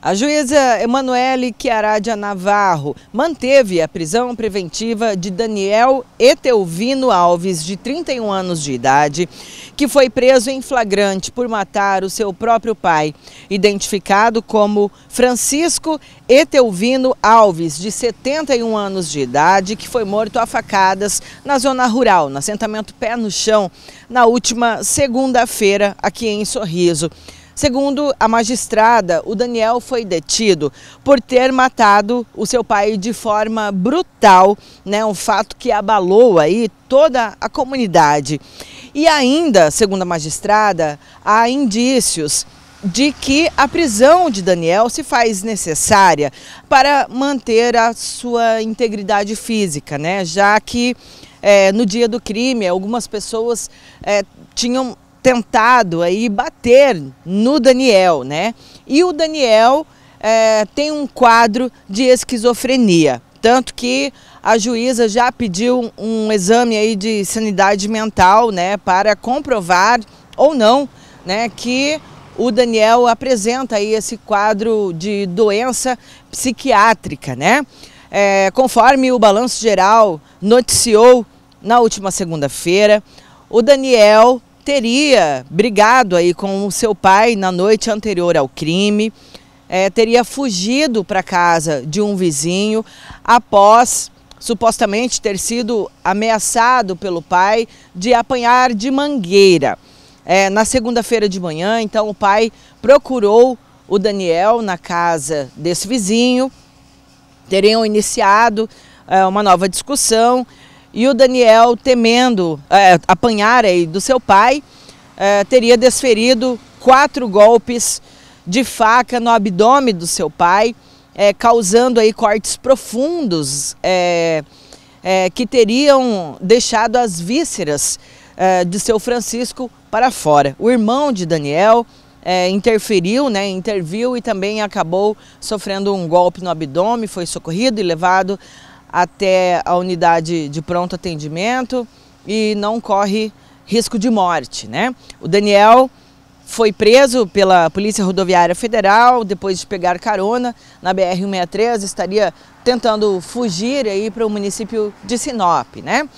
A juíza Emanuele Chiaradia Navarro manteve a prisão preventiva de Daniel Etelvino Alves, de 31 anos de idade, que foi preso em flagrante por matar o seu próprio pai, identificado como Francisco Etelvino Alves, de 71 anos de idade, que foi morto a facadas na zona rural, no assentamento Pé no Chão, na última segunda-feira, aqui em Sorriso. Segundo a magistrada, o Daniel foi detido por ter matado o seu pai de forma brutal, né? Um fato que abalou aí toda a comunidade. E ainda, segundo a magistrada, há indícios de que a prisão de Daniel se faz necessária para manter a sua integridade física, né? Já que é, no dia do crime algumas pessoas é, tinham tentado aí bater no Daniel, né? E o Daniel é, tem um quadro de esquizofrenia, tanto que a juíza já pediu um exame aí de sanidade mental, né, para comprovar ou não, né, que o Daniel apresenta aí esse quadro de doença psiquiátrica, né? É, conforme o balanço geral noticiou na última segunda-feira, o Daniel teria brigado aí com o seu pai na noite anterior ao crime, é, teria fugido para casa de um vizinho após supostamente ter sido ameaçado pelo pai de apanhar de mangueira. É, na segunda-feira de manhã, então, o pai procurou o Daniel na casa desse vizinho, teriam iniciado é, uma nova discussão e o Daniel, temendo é, apanhar aí do seu pai, é, teria desferido quatro golpes de faca no abdômen do seu pai, é, causando aí cortes profundos é, é, que teriam deixado as vísceras é, de seu Francisco para fora. O irmão de Daniel é, interferiu, né, interviu e também acabou sofrendo um golpe no abdômen, foi socorrido e levado até a unidade de pronto atendimento e não corre risco de morte, né? O Daniel foi preso pela Polícia Rodoviária Federal depois de pegar carona na BR-163, estaria tentando fugir aí para o município de Sinop, né?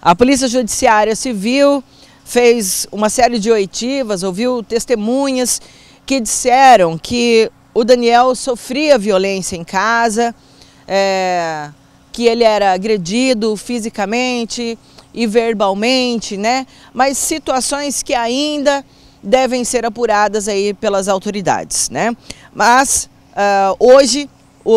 A Polícia Judiciária Civil fez uma série de oitivas, ouviu testemunhas que disseram que o Daniel sofria violência em casa, é, que ele era agredido fisicamente e verbalmente, né? Mas situações que ainda devem ser apuradas aí pelas autoridades, né? Mas uh, hoje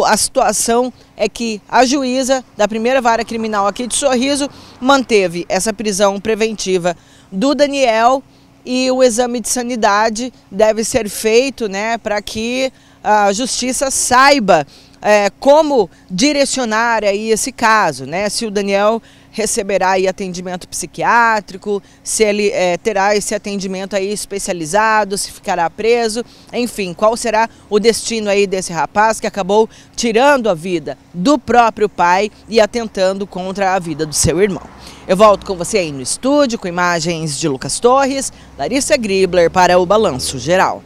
a situação é que a juíza da primeira vara criminal aqui de Sorriso manteve essa prisão preventiva do Daniel e o exame de sanidade deve ser feito né, para que a justiça saiba é, como direcionar aí esse caso, né? Se o Daniel receberá aí atendimento psiquiátrico, se ele é, terá esse atendimento aí especializado, se ficará preso, enfim, qual será o destino aí desse rapaz que acabou tirando a vida do próprio pai e atentando contra a vida do seu irmão. Eu volto com você aí no estúdio com imagens de Lucas Torres, Larissa Gribler para o Balanço Geral.